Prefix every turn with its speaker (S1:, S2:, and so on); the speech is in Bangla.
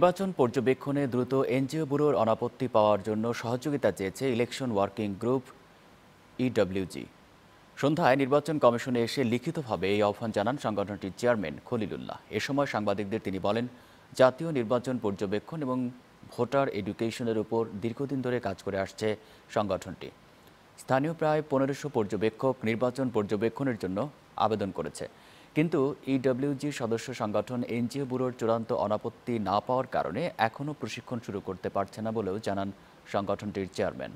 S1: নির্বাচন পর্যবেক্ষণে দ্রুত এনজিও ব্যুরোর অনাপত্তি পাওয়ার জন্য সহযোগিতা চেয়েছে election working group EWG e সন্ধ্যায় নির্বাচন কমিশনে এসে লিখিতভাবে এই আহ্বান জানান সংগঠনটির চেয়ারম্যান খলিলুল্লাহ এ সময় সাংবাদিকদের তিনি বলেন জাতীয় নির্বাচন পর্যবেক্ষণ এবং ভোটার এডুকেশনের উপর দীর্ঘদিন ধরে কাজ করে আসছে সংগঠনটি স্থানীয় প্রায় পনেরোশো পর্যবেক্ষক নির্বাচন পর্যবেক্ষণের জন্য আবেদন করেছে কিন্তু ইডব্লিউজি e সদস্য সংগঠন এনজিও ব্যুরোর চূড়ান্ত অনাপত্তি না পাওয়ার কারণে এখনও প্রশিক্ষণ শুরু করতে পারছে না বলেও জানান সংগঠনটির চেয়ারম্যান